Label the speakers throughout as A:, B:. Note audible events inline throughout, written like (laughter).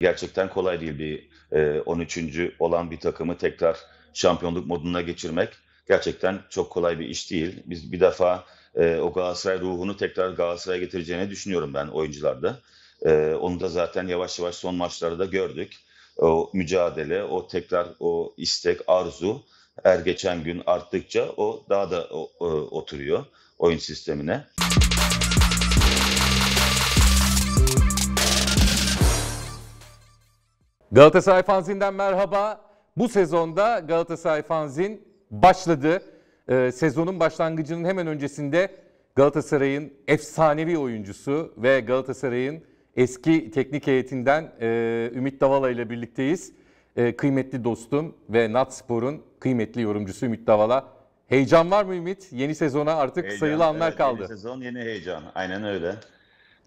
A: gerçekten kolay değil bir e, 13. olan bir takımı tekrar şampiyonluk moduna geçirmek gerçekten çok kolay bir iş değil. Biz bir defa e, o Galatasaray ruhunu tekrar Galatasaray'a getireceğini düşünüyorum ben oyuncularda. E, onu da zaten yavaş yavaş son maçlarda gördük. O mücadele, o tekrar o istek, arzu her geçen gün arttıkça o daha da o, o, e, oturuyor oyun sistemine.
B: Galatasaray Fanzin'den merhaba. Bu sezonda Galatasaray Fanzin başladı. Ee, sezonun başlangıcının hemen öncesinde Galatasaray'ın efsanevi oyuncusu ve Galatasaray'ın eski teknik heyetinden e, Ümit Davala ile birlikteyiz. E, kıymetli dostum ve Natspor'un kıymetli
A: yorumcusu Ümit Davala. Heyecan var mı Ümit? Yeni sezona artık heyecan, sayılı anlar evet, kaldı. Yeni sezon yeni heyecan. Aynen öyle.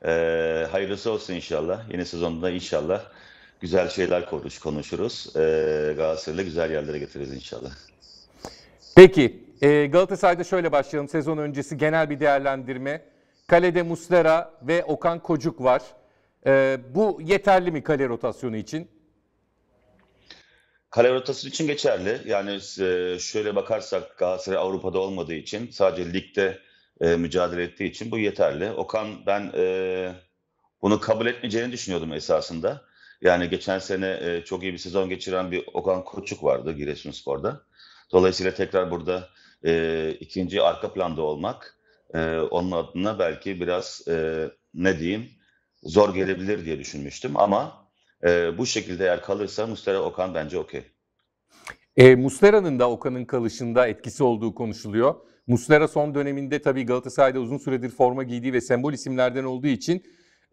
A: Ee, hayırlısı olsun inşallah. Yeni sezonda inşallah güzel şeyler konuş, konuşuruz. E, ee, Galatasaray'la güzel yerlere getiririz inşallah. Peki
B: e, Galatasaray'da şöyle başlayalım. Sezon öncesi genel bir değerlendirme. Kalede Muslera ve Okan Kocuk var. E, bu yeterli mi kale
A: rotasyonu için? Kale rotasyonu için geçerli. Yani e, şöyle bakarsak Galatasaray Avrupa'da olmadığı için sadece ligde e, mücadele ettiği için bu yeterli. Okan ben e, bunu kabul etmeyeceğini düşünüyordum esasında. Yani geçen sene e, çok iyi bir sezon geçiren bir Okan Koçuk vardı Giresunspor'da. Dolayısıyla tekrar burada e, ikinci arka planda olmak e, onun adına belki biraz e, ne diyeyim zor gelebilir diye düşünmüştüm ama e, bu şekilde eğer kalırsa Mustera Okan bence okey. E, Mustera'nın da Okan'ın
B: kalışında etkisi olduğu konuşuluyor. Muslera son döneminde tabii Galatasaray'da uzun süredir forma giydiği ve sembol isimlerden olduğu için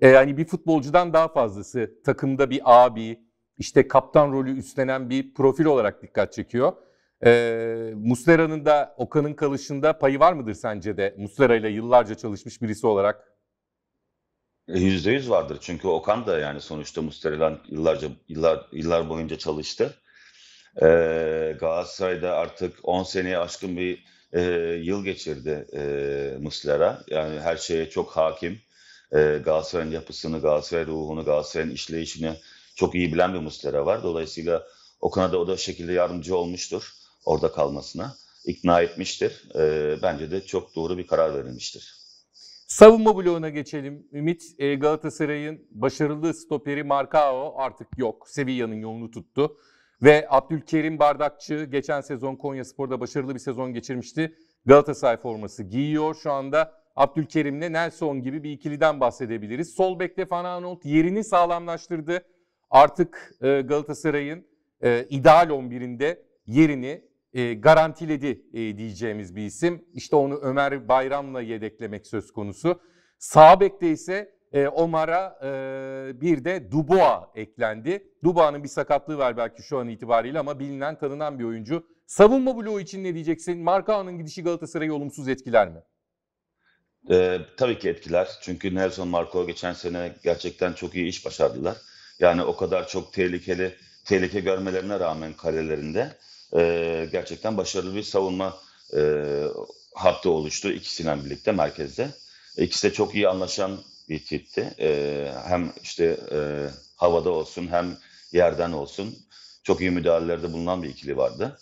B: yani ee, bir futbolcudan daha fazlası takımda bir abi, işte kaptan rolü üstlenen bir profil olarak dikkat çekiyor. E, Muslera'nın da Okan'ın kalışında payı var mıdır sence de Muslera ile yıllarca çalışmış birisi
A: olarak? E, yüzde yüz vardır çünkü Okan da yani sonuçta Mustera'dan yıllarca yıllar yıllar boyunca çalıştı. Ee, Galatasaray'da artık 10 seneye aşkın bir e, yıl geçirdi e, Muslera. Yani her şeye çok hakim e, Galatasaray'ın yapısını, Galatasaray ruhunu, Galatasaray'ın işleyişini çok iyi bilen bir Muslera var. Dolayısıyla Okan'a da o da şekilde yardımcı olmuştur orada kalmasına. ikna etmiştir. Ee, bence de çok doğru bir karar verilmiştir.
B: Savunma bloğuna geçelim. Ümit ee, Galatasaray'ın başarılı stoperi Marcao artık yok. Sevilla'nın yolunu tuttu. Ve Abdülkerim Bardakçı geçen sezon Konya Spor'da başarılı bir sezon geçirmişti. Galatasaray forması giyiyor şu anda. Abdülkerim'le Nelson gibi bir ikiliden bahsedebiliriz. Sol bekte Van Aanholt yerini sağlamlaştırdı. Artık e, Galatasaray'ın e, ideal 11'inde yerini e, garantiledi e, diyeceğimiz bir isim. İşte onu Ömer Bayram'la yedeklemek söz konusu. Sağ bekte ise e, Omar'a e, bir de Dubois eklendi. Dubois'ın bir sakatlığı var belki şu an itibariyle ama bilinen tanınan bir oyuncu. Savunma bloğu için ne diyeceksin? Marka'nın gidişi Galatasaray'ı olumsuz etkiler mi?
A: E, tabii ki etkiler. Çünkü Nelson Marco geçen sene gerçekten çok iyi iş başardılar. Yani o kadar çok tehlikeli tehlike görmelerine rağmen kalelerinde e, gerçekten başarılı bir savunma e, hattı oluştu ikisiyle birlikte merkezde. İkisi de çok iyi anlaşan bir tipti. E, hem işte e, havada olsun hem yerden olsun çok iyi müdahalelerde bulunan bir ikili vardı.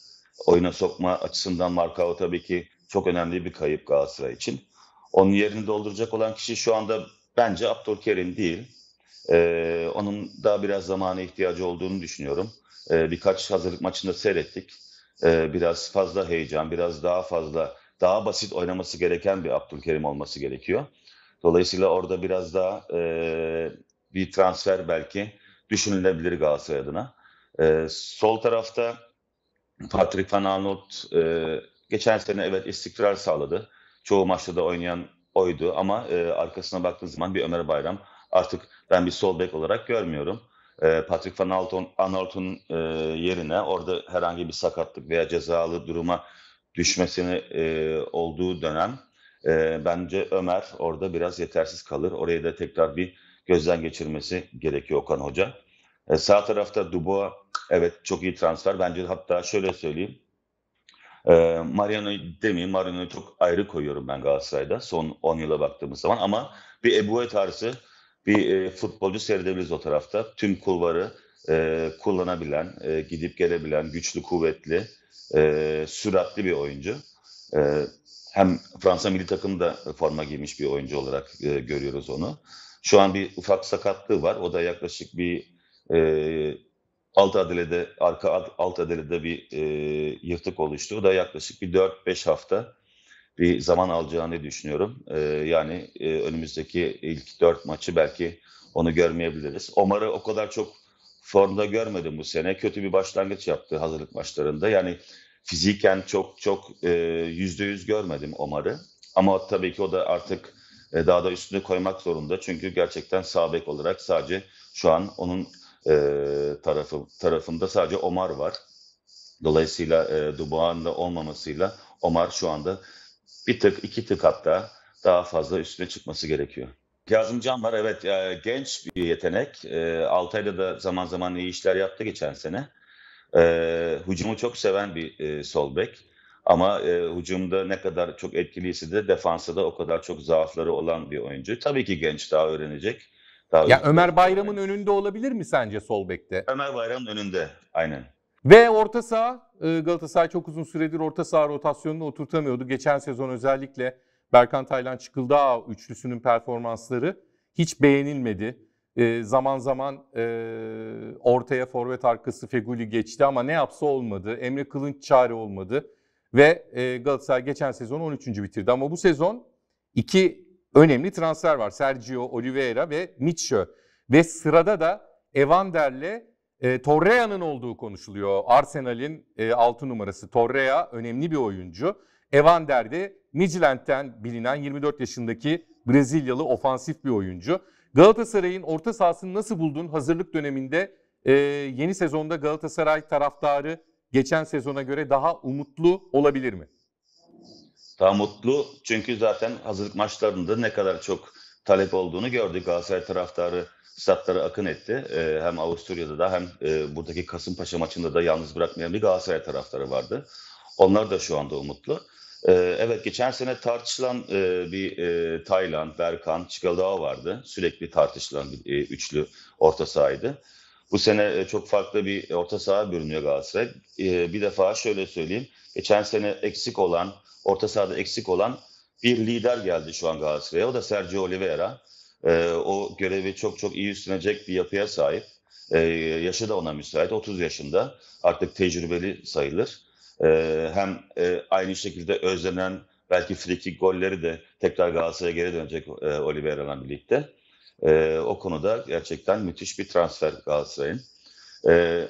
A: Oyuna sokma açısından Marco tabii ki çok önemli bir kayıp Galatasaray için. Onun yerini dolduracak olan kişi şu anda bence Abdülkerim değil. Ee, onun daha biraz zamana ihtiyacı olduğunu düşünüyorum. Ee, birkaç hazırlık maçında seyrettik. Ee, biraz fazla heyecan, biraz daha fazla, daha basit oynaması gereken bir Abdülkerim olması gerekiyor. Dolayısıyla orada biraz daha e, bir transfer belki düşünülebilir Galatasaray adına. E, sol tarafta Patrick Van Arnold e, geçen sene evet istikrar sağladı çoğu maçta da oynayan oydu ama e, arkasına baktığın zaman bir Ömer Bayram artık ben bir sol bek olarak görmüyorum. E, Patrick Van Alton, e, yerine orada herhangi bir sakatlık veya cezalı duruma düşmesini e, olduğu dönem e, bence Ömer orada biraz yetersiz kalır. Oraya da tekrar bir gözden geçirmesi gerekiyor Okan Hoca. E, sağ tarafta Dubois evet çok iyi transfer. Bence hatta şöyle söyleyeyim. Ee, Mariano'yu demeyeyim. Mariano'yu çok ayrı koyuyorum ben Galatasaray'da son 10 yıla baktığımız zaman. Ama bir Ebue tarzı bir e, futbolcu seyredebiliriz o tarafta. Tüm kulvarı e, kullanabilen, e, gidip gelebilen, güçlü, kuvvetli, e, süratli bir oyuncu. E, hem Fransa milli takımda forma giymiş bir oyuncu olarak e, görüyoruz onu. Şu an bir ufak sakatlığı var. O da yaklaşık bir e, alt adelede arka alt adelede bir e, yırtık oluştu. O da yaklaşık bir 4-5 hafta bir zaman alacağını düşünüyorum. E, yani e, önümüzdeki ilk 4 maçı belki onu görmeyebiliriz. Omar'ı o kadar çok formda görmedim bu sene. Kötü bir başlangıç yaptı hazırlık maçlarında. Yani fiziken çok çok e, yüzde yüz görmedim Omar'ı. Ama tabii ki o da artık e, daha da üstüne koymak zorunda. Çünkü gerçekten sağ bek olarak sadece şu an onun e, tarafı tarafında sadece Omar var. Dolayısıyla e, Dubois'ın da olmamasıyla Omar şu anda bir tık iki tık hatta daha fazla üstüne çıkması gerekiyor. Kazım Can var evet e, genç bir yetenek. E, Altay'la da zaman zaman iyi işler yaptı geçen sene. E, hücumu çok seven bir e, sol bek. Ama e, hücumda ne kadar çok etkiliyse de defansa da o kadar çok zaafları olan bir oyuncu. Tabii ki genç daha öğrenecek. Daha ya Ömer Bayram'ın önünde olabilir mi sence sol bekte? Ömer Bayram'ın önünde aynen.
B: Ve orta saha e, Galatasaray çok uzun süredir orta saha rotasyonunu oturtamıyordu. Geçen sezon özellikle Berkan Taylan Çıkıldağ üçlüsünün performansları hiç beğenilmedi. E, zaman zaman e, ortaya forvet arkası Feguli geçti ama ne yapsa olmadı. Emre Kılınç çare olmadı. Ve e, Galatasaray geçen sezon 13. bitirdi ama bu sezon iki önemli transfer var. Sergio Oliveira ve Mitchell. Ve sırada da Evander'le e, Torreira'nın olduğu konuşuluyor. Arsenal'in e, 6 numarası Torreira önemli bir oyuncu. Evander de Midland'den bilinen 24 yaşındaki Brezilyalı ofansif bir oyuncu. Galatasaray'ın orta sahasını nasıl buldun hazırlık döneminde? E, yeni sezonda Galatasaray taraftarı geçen sezona göre daha umutlu
A: olabilir mi? daha mutlu. Çünkü zaten hazırlık maçlarında ne kadar çok talep olduğunu gördük. Galatasaray taraftarı statları akın etti. E, hem Avusturya'da da hem e, buradaki Kasımpaşa maçında da yalnız bırakmayan bir Galatasaray taraftarı vardı. Onlar da şu anda umutlu. E, evet geçen sene tartışılan e, bir e, Tayland, Berkan, Çikolata vardı. Sürekli tartışılan bir e, üçlü orta sahaydı. Bu sene e, çok farklı bir e, orta saha bürünüyor Galatasaray. E, bir defa şöyle söyleyeyim. Geçen sene eksik olan, orta sahada eksik olan bir lider geldi şu an Galatasaray'a. O da Sergio Oliveira. O görevi çok çok iyi üstlenecek bir yapıya sahip. Yaşı da ona müsait. 30 yaşında. Artık tecrübeli sayılır. Hem aynı şekilde özlenen belki frikik golleri de tekrar Galatasaray'a geri dönecek Oliveira'la birlikte. E, o konuda gerçekten müthiş bir transfer Galatasaray'ın. E, ee,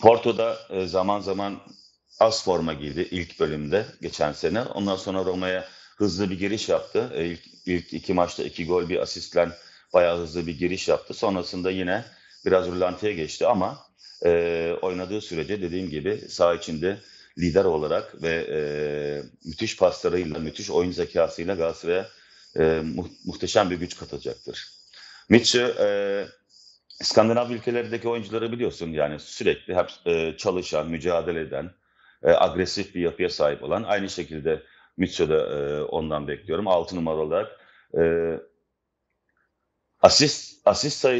A: Porto'da e, zaman zaman az forma girdi ilk bölümde geçen sene. Ondan sonra Roma'ya hızlı bir giriş yaptı. E, ilk, ilk iki maçta iki gol bir asistle bayağı hızlı bir giriş yaptı. Sonrasında yine biraz rülantiye geçti ama e, oynadığı sürece dediğim gibi sağ içinde lider olarak ve e, müthiş paslarıyla, müthiş oyun zekasıyla Galatasaray'a e, mu muhteşem bir güç katacaktır. Mitchell e, İskandinav ülkelerdeki oyuncuları biliyorsun yani sürekli hep e, çalışan, mücadele eden, e, agresif bir yapıya sahip olan. Aynı şekilde Mitchell'da e, ondan bekliyorum. 6 numaralı olarak e, asist asist e,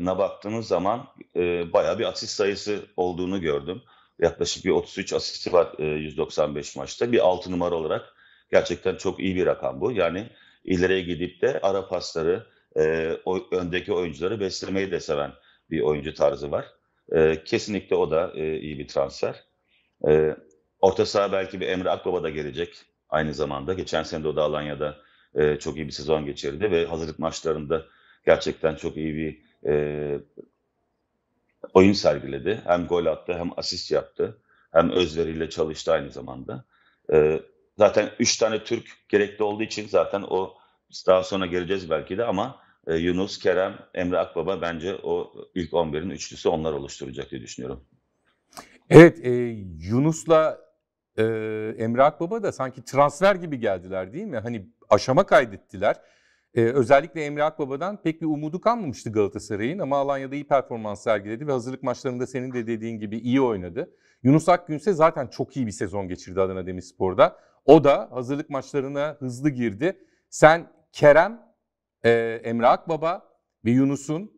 A: na baktığınız zaman e, bayağı bir asist sayısı olduğunu gördüm. Yaklaşık bir 33 asisti var e, 195 maçta. Bir 6 numara olarak Gerçekten çok iyi bir rakam bu. Yani ileriye gidip de ara pasları, e, o, öndeki oyuncuları beslemeyi de seven bir oyuncu tarzı var. E, kesinlikle o da e, iyi bir transfer. E, orta saha belki bir Emre Akbaba da gelecek aynı zamanda. Geçen sene de o da Alanya'da e, çok iyi bir sezon geçirdi ve hazırlık maçlarında gerçekten çok iyi bir e, oyun sergiledi. Hem gol attı hem asist yaptı. Hem özveriyle çalıştı aynı zamanda. E, Zaten 3 tane Türk gerekli olduğu için zaten o daha sonra geleceğiz belki de ama e, Yunus, Kerem, Emre Akbaba bence o ilk 11'in üçlüsü onlar oluşturacak diye düşünüyorum.
B: Evet, e, Yunus'la e, Emre Akbaba da sanki transfer gibi geldiler değil mi? Hani aşama kaydettiler. E, özellikle Emre Akbaba'dan pek bir umudu kalmamıştı Galatasaray'ın ama Alanya'da iyi performans sergiledi ve hazırlık maçlarında senin de dediğin gibi iyi oynadı. Yunus Akgün ise zaten çok iyi bir sezon geçirdi Adana Demirspor'da. O da hazırlık maçlarına hızlı girdi. Sen Kerem, e, Emre Akbaba ve Yunus'un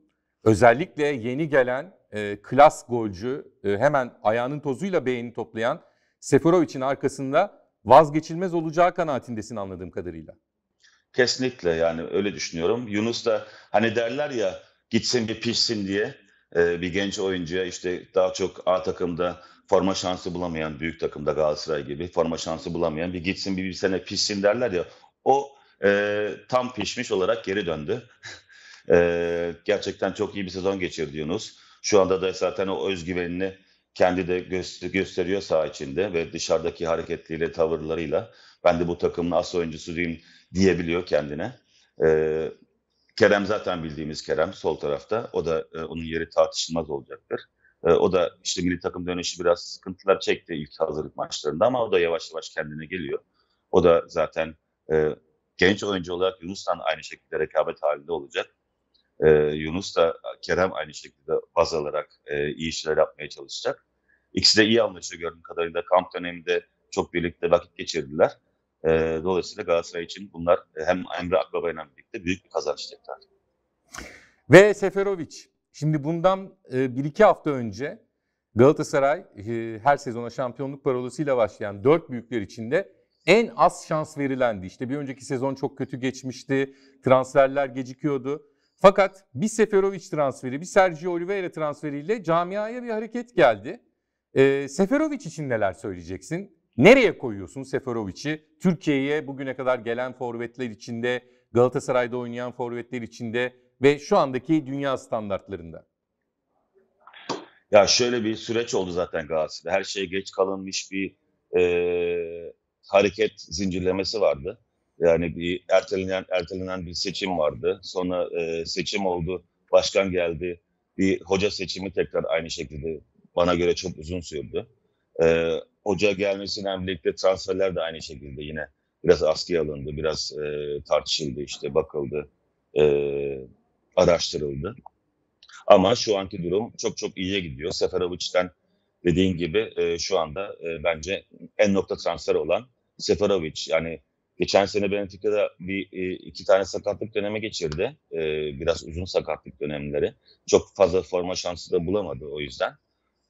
B: özellikle yeni gelen e, klas golcü, e, hemen ayağının tozuyla beğeni toplayan Seferovic'in arkasında vazgeçilmez olacağı kanaatindesin anladığım kadarıyla.
A: Kesinlikle yani öyle düşünüyorum. Yunus da hani derler ya gitsin bir pişsin diye e, bir genç oyuncuya işte daha çok A takımda forma şansı bulamayan büyük takımda Galatasaray gibi forma şansı bulamayan bir gitsin bir, bir sene pişsin derler ya o e, tam pişmiş olarak geri döndü. (laughs) e, gerçekten çok iyi bir sezon geçirdi Yunus. Şu anda da zaten o özgüvenini kendi de gö- gösteriyor saha içinde ve dışarıdaki hareketliyle, tavırlarıyla. Ben de bu takımın as oyuncusu diyeyim diyebiliyor kendine. E, Kerem zaten bildiğimiz Kerem sol tarafta. O da e, onun yeri tartışılmaz olacaktır. Ee, o da işte milli takım dönüşü biraz sıkıntılar çekti ilk hazırlık maçlarında ama o da yavaş yavaş kendine geliyor. O da zaten e, genç oyuncu olarak Yunus'tan aynı şekilde rekabet halinde olacak. E, Yunus da Kerem aynı şekilde baz alarak e, iyi işler yapmaya çalışacak. İkisi de iyi anlaşıyor gördüğüm kadarıyla. Kamp döneminde çok birlikte vakit geçirdiler. E, dolayısıyla Galatasaray için bunlar hem Emre Akbaba ile birlikte büyük bir kazanç tekrar.
B: Ve Seferovic Şimdi bundan e, bir iki hafta önce Galatasaray e, her sezona şampiyonluk parolasıyla başlayan dört büyükler içinde en az şans verilendi. İşte bir önceki sezon çok kötü geçmişti, transferler gecikiyordu. Fakat bir Seferovic transferi, bir Sergio Oliveira transferiyle camiaya bir hareket geldi. E, Seferovic için neler söyleyeceksin? Nereye koyuyorsun Seferovic'i? Türkiye'ye bugüne kadar gelen forvetler içinde, Galatasaray'da oynayan forvetler içinde ve şu andaki dünya standartlarında?
A: Ya şöyle bir süreç oldu zaten Galatasaray'da. Her şey geç kalınmış bir e, hareket zincirlemesi vardı. Yani bir ertelenen ertelenen bir seçim vardı. Sonra e, seçim oldu, başkan geldi. Bir hoca seçimi tekrar aynı şekilde bana göre çok uzun sürdü. E, hoca gelmesiyle birlikte transferler de aynı şekilde yine biraz askıya alındı, biraz e, tartışıldı işte bakıldı. E, araştırıldı. Ama şu anki durum çok çok iyiye gidiyor. Seferovic'den dediğin gibi e, şu anda e, bence en nokta transfer olan Seferovic. Yani geçen sene Benfica'da bir e, iki tane sakatlık dönemi geçirdi. E, biraz uzun sakatlık dönemleri. Çok fazla forma şansı da bulamadı o yüzden.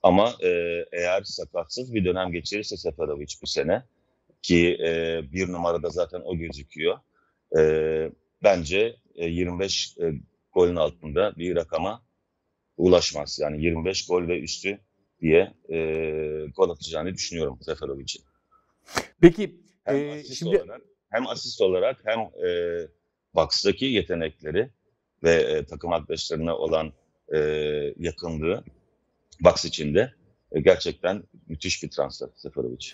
A: Ama e, eğer sakatsız bir dönem geçirirse Seferovic bu sene ki e, bir numarada zaten o gözüküyor. E, bence e, 25 e, golün altında bir rakama ulaşmaz. Yani 25 gol ve üstü diye e, gol atacağını düşünüyorum Seferovic'in.
B: Peki hem e, asist şimdi olarak,
A: hem asist olarak hem e, box'taki yetenekleri ve e, takım arkadaşlarına olan e, yakınlığı box içinde e, gerçekten müthiş bir transfer Seferovic.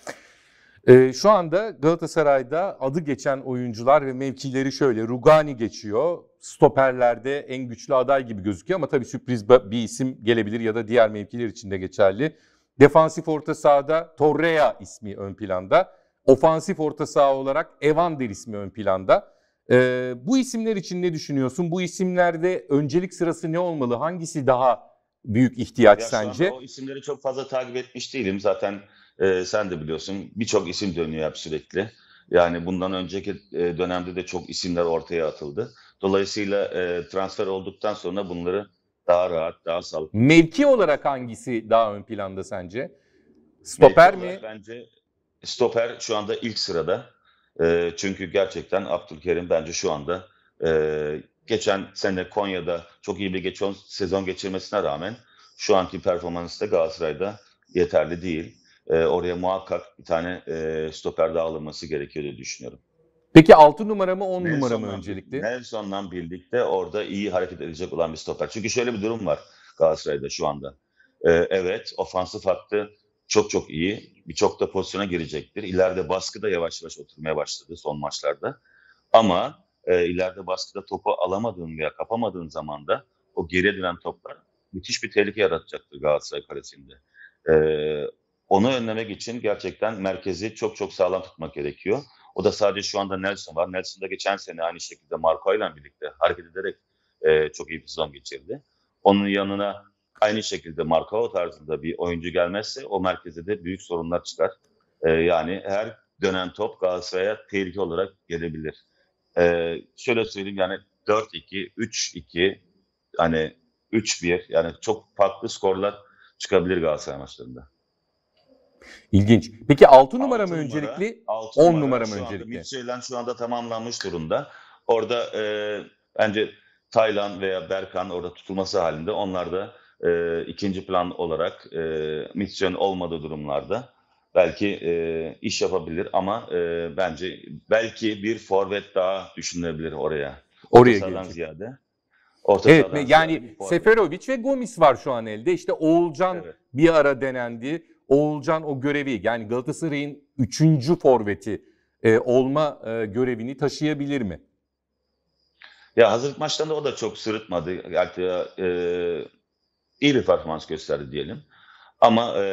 B: E, şu anda Galatasaray'da adı geçen oyuncular ve mevkileri şöyle. Rugani geçiyor. Stoperlerde en güçlü aday gibi gözüküyor ama tabii sürpriz bir isim gelebilir ya da diğer mevkiler için de geçerli. Defansif orta sahada Torreya ismi ön planda. Ofansif orta saha olarak Evander ismi ön planda. Ee, bu isimler için ne düşünüyorsun? Bu isimlerde öncelik sırası ne olmalı? Hangisi daha
A: büyük ihtiyaç ya sence? O isimleri çok fazla takip etmiş değilim zaten. E, sen de biliyorsun birçok isim dönüyor hep sürekli. Yani bundan önceki e, dönemde de çok isimler ortaya atıldı. Dolayısıyla e, transfer olduktan sonra bunları daha rahat, daha sağlıklı. Mevki olarak hangisi daha ön planda sence? Stoper mi? Bence stoper şu anda ilk sırada. E, çünkü gerçekten Abdülkerim bence şu anda e, geçen sene Konya'da çok iyi bir geçen sezon geçirmesine rağmen şu anki performansı da Galatasaray'da yeterli değil e, oraya muhakkak bir tane e, stoper dağılması gerekiyor diye düşünüyorum. Peki 6 numara mı 10 numara mı öncelikle? Nelson'la birlikte orada iyi hareket edecek olan bir stoper. Çünkü şöyle bir durum var Galatasaray'da şu anda. E, evet ofansif hattı çok çok iyi. Birçok da pozisyona girecektir. İleride baskı da yavaş yavaş oturmaya başladı son maçlarda. Ama e, ileride baskıda topu alamadığın veya kapamadığın zaman da o geriye dönen toplar müthiş bir tehlike yaratacaktır Galatasaray kalesinde. E, onu önlemek için gerçekten merkezi çok çok sağlam tutmak gerekiyor. O da sadece şu anda Nelson var. Nelson da geçen sene aynı şekilde Marco ile birlikte hareket ederek e, çok iyi bir sezon geçirdi. Onun yanına aynı şekilde Marco tarzında bir oyuncu gelmezse o merkezde de büyük sorunlar çıkar. E, yani her dönen top Galatasaray'a tehlike olarak gelebilir. E, şöyle söyleyeyim yani 4-2, 3-2 hani 3-1 yani çok farklı skorlar çıkabilir Galatasaray maçlarında. İlginç. Peki 6 numara mı öncelikli, 10 numara mı öncelikli? Midtjylland şu anda tamamlanmış durumda. Orada e, bence Taylan veya Berkan orada tutulması halinde onlar da e, ikinci plan olarak e, Midtjylland olmadığı durumlarda belki e, iş yapabilir ama e, bence belki bir forvet daha düşünülebilir oraya. Oraya Orta ziyade. Orta evet, yani Seferovic ve Gomis
B: var şu an elde. İşte Oğulcan evet. bir ara denendi. Oğulcan o görevi yani Galatasaray'ın üçüncü forveti e, olma e, görevini taşıyabilir mi?
A: Ya hazırlık maçlarında o da çok sırıtmadı. Yani, e, iyi bir performans gösterdi diyelim. Ama e,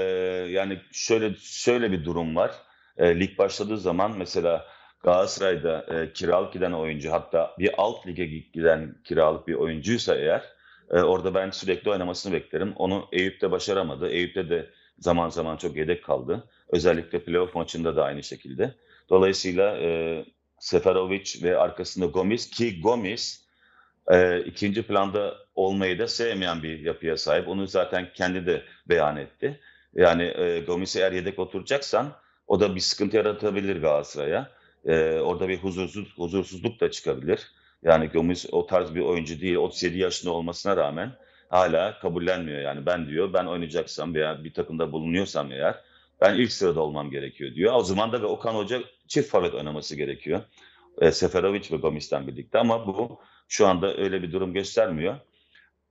A: yani şöyle şöyle bir durum var. E, lig başladığı zaman mesela Galatasaray'da e, kiralık giden oyuncu hatta bir alt lige giden kiralık bir oyuncuysa eğer e, orada ben sürekli oynamasını beklerim. Onu Eyüp'te başaramadı. Eyüp'te de zaman zaman çok yedek kaldı. Özellikle playoff maçında da aynı şekilde. Dolayısıyla e, Seferovic ve arkasında Gomez ki Gomez e, ikinci planda olmayı da sevmeyen bir yapıya sahip. Onu zaten kendi de beyan etti. Yani e, Gomis'i eğer yedek oturacaksan o da bir sıkıntı yaratabilir Galatasaray'a. E, orada bir huzursuz, huzursuzluk da çıkabilir. Yani Gomez o tarz bir oyuncu değil. 37 yaşında olmasına rağmen hala kabullenmiyor. Yani ben diyor ben oynayacaksam veya bir takımda bulunuyorsam eğer ben ilk sırada olmam gerekiyor diyor. O zaman da ve Okan Hoca çift forvet oynaması gerekiyor. E, Seferovic ve Gomis'ten birlikte ama bu şu anda öyle bir durum göstermiyor.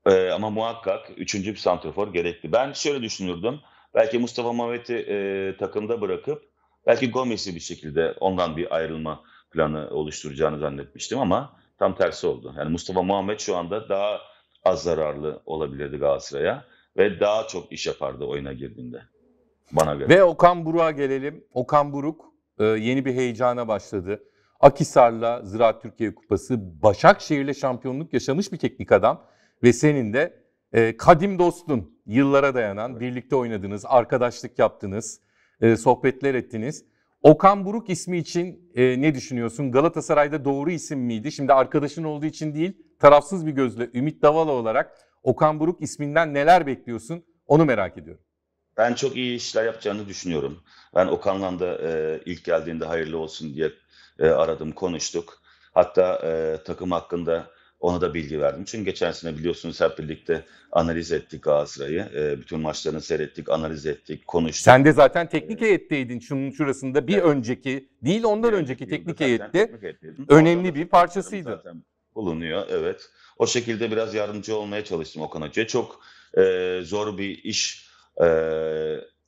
A: E, ama muhakkak üçüncü bir santrafor gerekli. Ben şöyle düşünürdüm. Belki Mustafa Mehmet'i e, takımda bırakıp belki Gomis'i bir şekilde ondan bir ayrılma planı oluşturacağını zannetmiştim ama tam tersi oldu. Yani Mustafa Muhammed şu anda daha az zararlı olabilirdi Galatasaray'a ve daha çok iş yapardı oyuna girdiğinde bana göre. Ve Okan Buruk'a gelelim.
B: Okan Buruk e, yeni bir heyecana başladı. Akisar'la Ziraat Türkiye Kupası, Başakşehir'le şampiyonluk yaşamış bir teknik adam ve senin de e, kadim dostun, yıllara dayanan, birlikte oynadınız, arkadaşlık yaptınız, e, sohbetler ettiniz. Okan Buruk ismi için ne düşünüyorsun? Galatasaray'da doğru isim miydi? Şimdi arkadaşın olduğu için değil, tarafsız bir gözle Ümit Davala olarak Okan Buruk isminden neler bekliyorsun? Onu merak ediyorum.
A: Ben çok iyi işler yapacağını düşünüyorum. Ben Okan'la da e, ilk geldiğinde hayırlı olsun diye e, aradım, konuştuk. Hatta e, takım hakkında ona da bilgi verdim. Çünkü geçen sene biliyorsunuz hep birlikte analiz ettik Galatasaray'ı. E, bütün maçlarını seyrettik, analiz ettik, konuştuk.
B: Sen de zaten e, teknik heyetteydin şunun
A: şurasında. Bir evet. önceki değil ondan bir önceki, teknik heyette önemli bir parçasıydı. Zaten Bulunuyor evet. O şekilde biraz yardımcı olmaya çalıştım Okan Hoca'ya. Çok e, zor bir iş e,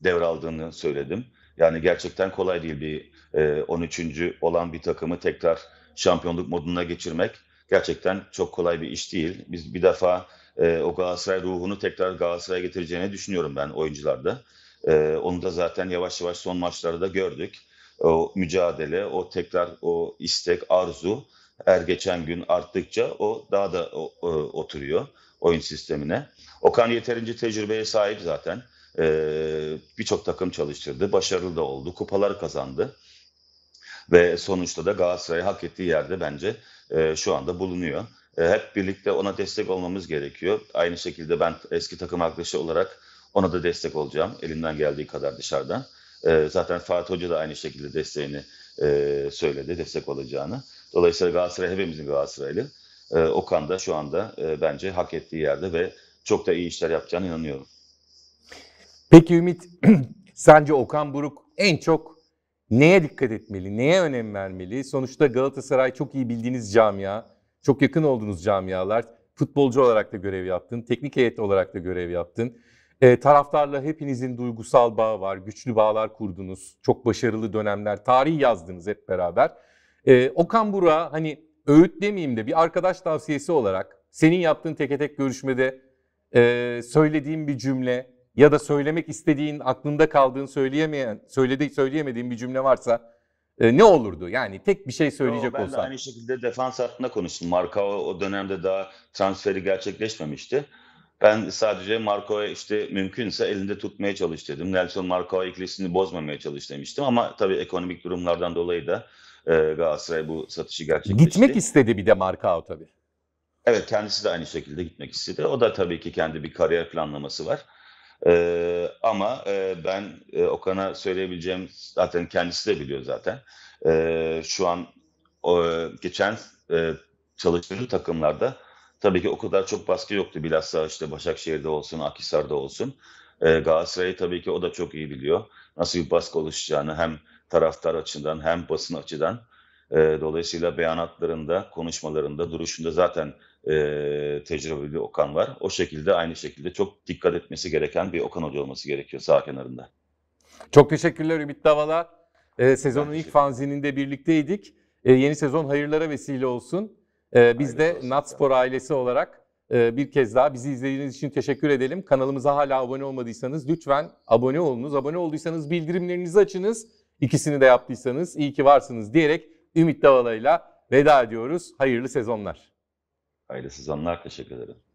A: devraldığını söyledim. Yani gerçekten kolay değil bir e, 13. olan bir takımı tekrar şampiyonluk moduna geçirmek gerçekten çok kolay bir iş değil. Biz bir defa e, o Galatasaray ruhunu tekrar Galatasaray'a getireceğini düşünüyorum ben oyuncularda. E, onu da zaten yavaş yavaş son maçlarda gördük. O mücadele, o tekrar o istek, arzu her geçen gün arttıkça o daha da o, o, e, oturuyor oyun sistemine. Okan yeterince tecrübeye sahip zaten. Ee, Birçok takım çalıştırdı. Başarılı da oldu. Kupalar kazandı. Ve sonuçta da Galatasaray hak ettiği yerde bence e, şu anda bulunuyor. E, hep birlikte ona destek olmamız gerekiyor. Aynı şekilde ben eski takım arkadaşı olarak ona da destek olacağım. elinden geldiği kadar dışarıdan. E, zaten Fatih Hoca da aynı şekilde desteğini e, söyledi, destek olacağını. Dolayısıyla Galatasaray hepimizin Galatasaraylı. E, Okan da şu anda e, bence hak ettiği yerde ve çok da iyi işler yapacağına inanıyorum.
B: Peki Ümit, (clears throat) sence Okan Buruk en çok neye dikkat etmeli, neye önem vermeli? Sonuçta Galatasaray çok iyi bildiğiniz camia, çok yakın olduğunuz camialar. Futbolcu olarak da görev yaptın, teknik heyet olarak da görev yaptın. E, taraftarla hepinizin duygusal bağı var, güçlü bağlar kurdunuz. Çok başarılı dönemler, tarihi yazdınız hep beraber. Ee, Okan Burak'a hani öğüt demeyeyim de bir arkadaş tavsiyesi olarak senin yaptığın teke tek görüşmede e, söylediğin bir cümle ya da söylemek istediğin, aklında kaldığın, söyleyemeyen, söyledi, söyleyemediğin bir cümle varsa e, ne olurdu? Yani tek bir şey söyleyecek olsan. Ben olsam. de aynı
A: şekilde defans hattında konuştum. Marka o, o dönemde daha transferi gerçekleşmemişti. Ben sadece Marco'ya işte mümkünse elinde tutmaya çalış dedim. Nelson Marco ikilisini bozmamaya çalış demiştim ama tabii ekonomik durumlardan dolayı da ee, Galatasaray bu satışı gerçekleşti. Gitmek istedi bir de Markao tabii. Evet kendisi de aynı şekilde gitmek istedi. O da tabii ki kendi bir kariyer planlaması var. Ee, ama e, ben e, Okan'a söyleyebileceğim zaten kendisi de biliyor zaten. E, şu an o, geçen e, çalıştığı takımlarda tabii ki o kadar çok baskı yoktu. Bilhassa işte Başakşehir'de olsun, Akhisar'da olsun. E, Galatasaray'ı tabii ki o da çok iyi biliyor. Nasıl bir baskı oluşacağını hem taraftar açıdan hem basın açıdan. E, dolayısıyla beyanatlarında, konuşmalarında, duruşunda zaten e, tecrübeli Okan var. O şekilde aynı şekilde çok dikkat etmesi gereken bir Okan Hoca olması gerekiyor sağ kenarında.
B: Çok teşekkürler Ümit Davala. E, sezonun ilk fanzininde birlikteydik. E, yeni sezon hayırlara vesile olsun. E, biz Hayırlı de Natspor ailesi olarak e, bir kez daha bizi izlediğiniz için teşekkür edelim. Kanalımıza hala abone olmadıysanız lütfen abone olunuz. Abone olduysanız bildirimlerinizi açınız. İkisini de yaptıysanız iyi ki varsınız diyerek Ümit Davala'yla veda ediyoruz. Hayırlı
A: sezonlar. Hayırlı sezonlar. Teşekkür ederim.